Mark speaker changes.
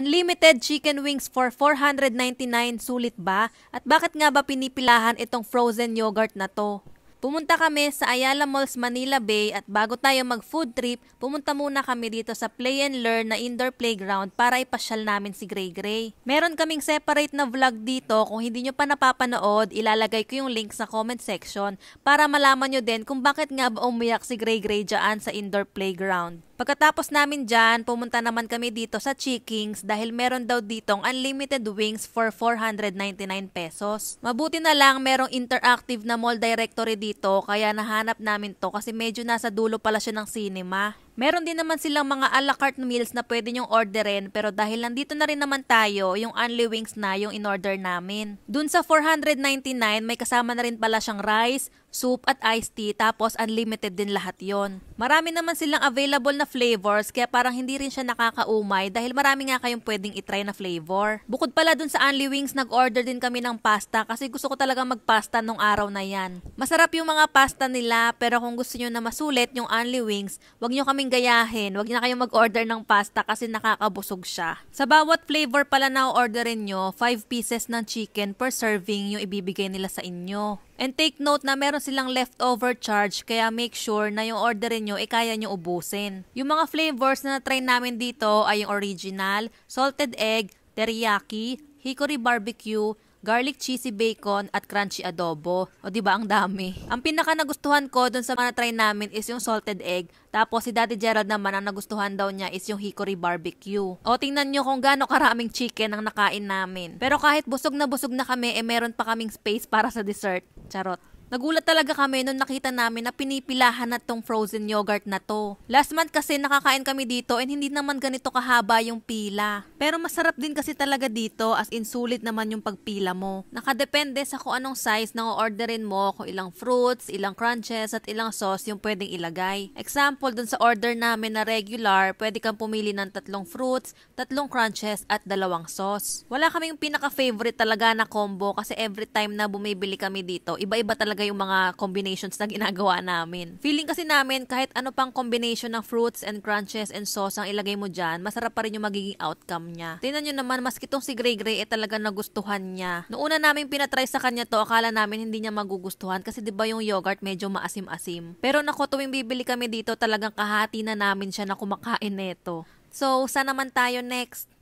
Speaker 1: Unlimited chicken wings for 499, sulit ba? At bakit nga ba pinipilahan itong frozen yogurt na to? Pumunta kami sa Ayala Malls Manila Bay at bago tayo mag food trip, pumunta muna kami dito sa Play and Learn na indoor playground para ipasyal namin si Grey Grey. Meron kaming separate na vlog dito, kung hindi nyo pa napapanood, ilalagay ko yung link sa comment section para malaman nyo din kung bakit nga ba umuyak si Grey Grey dyan sa indoor playground. Pagkatapos namin dyan, pumunta naman kami dito sa Chickings dahil meron daw ditong unlimited wings for 499 pesos. Mabuti na lang merong interactive na mall directory dito kaya nahanap namin to kasi medyo nasa dulo pala siya ng cinema. Meron din naman silang mga a la carte meals na pwede nyong orderin pero dahil nandito na rin naman tayo, yung only wings na yung in-order namin. Dun sa 499, may kasama na rin pala siyang rice, soup at iced tea, tapos unlimited din lahat yon. Marami naman silang available na flavors, kaya parang hindi rin siya nakakaumay dahil marami nga kayong pwedeng itry na flavor. Bukod pala dun sa Unli Wings, nag-order din kami ng pasta kasi gusto ko talaga magpasta nung araw na yan. Masarap yung mga pasta nila, pero kung gusto nyo na masulit yung Unli Wings, wag nyo kaming gayahin, wag na kayong mag-order ng pasta kasi nakakabusog siya. Sa bawat flavor pala na orderin nyo, 5 pieces ng chicken per serving yung ibibigay nila sa inyo. And take note na meron silang leftover charge kaya make sure na yung orderin nyo, eh, kaya nyo ubusin. Yung mga flavors na na-try namin dito ay yung original, salted egg, teriyaki, hickory barbecue, garlic cheesy bacon at crunchy adobo. O di ba ang dami? Ang pinaka nagustuhan ko dun sa mga try namin is yung salted egg. Tapos si Daddy Gerald naman ang nagustuhan daw niya is yung hickory barbecue. O tingnan nyo kung gaano karaming chicken ang nakain namin. Pero kahit busog na busog na kami, eh meron pa kaming space para sa dessert. Charot. Nagulat talaga kami nung nakita namin na pinipilahan na tong frozen yogurt na to. Last month kasi nakakain kami dito and hindi naman ganito kahaba yung pila. Pero masarap din kasi talaga dito as in sulit naman yung pagpila mo. Nakadepende sa kung anong size na orderin mo, kung ilang fruits, ilang crunches at ilang sauce yung pwedeng ilagay. Example dun sa order namin na regular, pwede kang pumili ng tatlong fruits, tatlong crunches at dalawang sauce. Wala kaming pinaka-favorite talaga na combo kasi every time na bumibili kami dito, iba-iba talaga talaga yung mga combinations na ginagawa namin. Feeling kasi namin kahit ano pang combination ng fruits and crunches and sauce ang ilagay mo dyan, masarap pa rin yung magiging outcome niya. Tingnan nyo naman, maski tong si Grey Grey eh talaga nagustuhan niya. Noong una namin pinatry sa kanya to, akala namin hindi niya magugustuhan kasi 'di ba yung yogurt medyo maasim-asim. Pero nako tuwing bibili kami dito, talagang kahati na namin siya na kumakain nito. So, sana naman tayo next?